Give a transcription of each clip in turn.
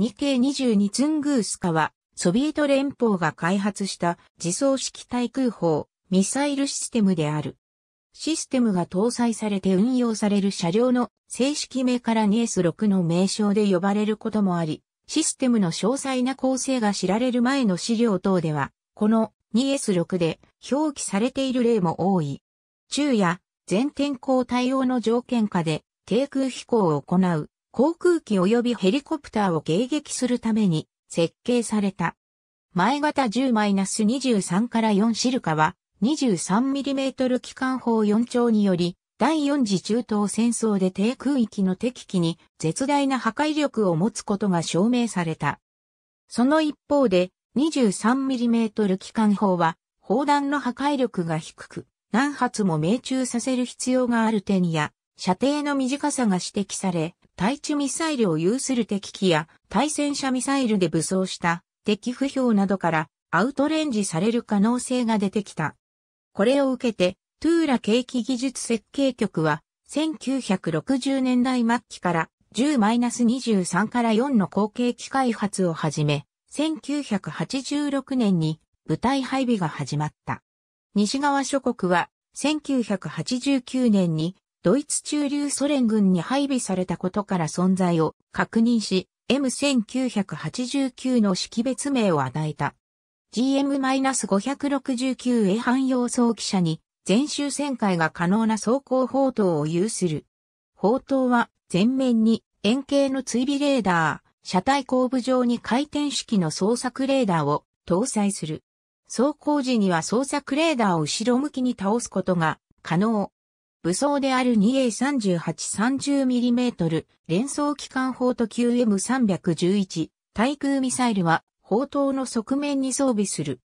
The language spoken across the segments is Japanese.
2経22ツングースカは、ソビエト連邦が開発した自走式対空砲、ミサイルシステムである。システムが搭載されて運用される車両の正式名からニエス6の名称で呼ばれることもあり、システムの詳細な構成が知られる前の資料等では、この 2S6 で表記されている例も多い。昼夜、全天候対応の条件下で低空飛行を行う航空機及びヘリコプターを迎撃するために設計された。前型10-23から4シルカは 23mm 機関砲4丁により第4次中東戦争で低空域の敵機に絶大な破壊力を持つことが証明された。その一方で 23mm 機関砲は砲弾の破壊力が低く何発も命中させる必要がある点や射程の短さが指摘され、対地ミサイルを有する敵機や対戦車ミサイルで武装した敵不評などからアウトレンジされる可能性が出てきた。これを受けて、トゥーラ景気技術設計局は、1960年代末期から10-23から4の後継機開発を始め、1986年に部隊配備が始まった。西側諸国は1989年にドイツ駐留ソ連軍に配備されたことから存在を確認し、M1989 の識別名を与えた。GM-569A 汎用装機車に全周旋回が可能な走行砲塔を有する。砲塔は前面に円形の追尾レーダー、車体後部上に回転式の捜索レーダーを搭載する。走行時には捜索レーダーを後ろ向きに倒すことが可能。武装である 2A3830mm 連装機関砲と QM311 対空ミサイルは砲塔の側面に装備する。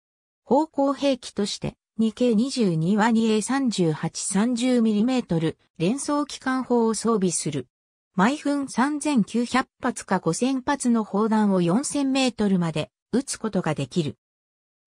方向兵器として 2K22 は 2A3830mm 連装機関砲を装備する。毎分3900発か5000発の砲弾を4000メートルまで撃つことができる。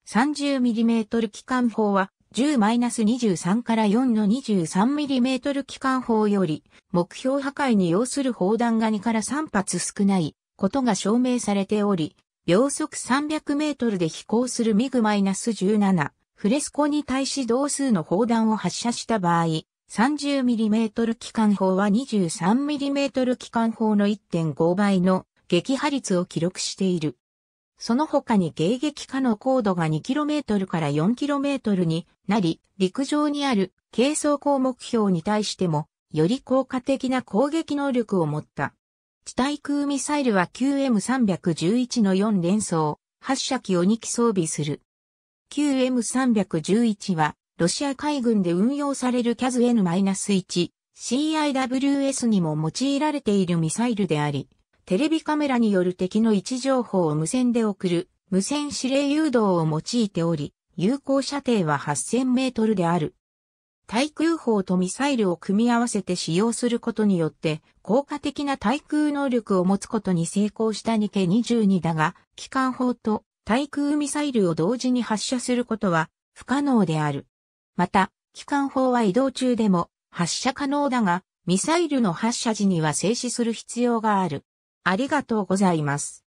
30mm 機関砲は10-23から4の 23mm 機関砲より、目標破壊に要する砲弾が2から3発少ないことが証明されており、秒速300メートルで飛行するミグ -17 フレスコに対し同数の砲弾を発射した場合、30mm 機関砲は 23mm 機関砲の1.5倍の撃破率を記録している。その他に迎撃下の高度が 2km から 4km になり、陸上にある軽装甲目標に対しても、より効果的な攻撃能力を持った。地対空ミサイルは QM311 の4連装、発射機を2機装備する。QM311 は、ロシア海軍で運用される CAS-N-1、CIWS にも用いられているミサイルであり、テレビカメラによる敵の位置情報を無線で送る、無線指令誘導を用いており、有効射程は8000メートルである。対空砲とミサイルを組み合わせて使用することによって、効果的な対空能力を持つことに成功したニケ22だが、機関砲と対空ミサイルを同時に発射することは不可能である。また、機関砲は移動中でも発射可能だが、ミサイルの発射時には静止する必要がある。ありがとうございます。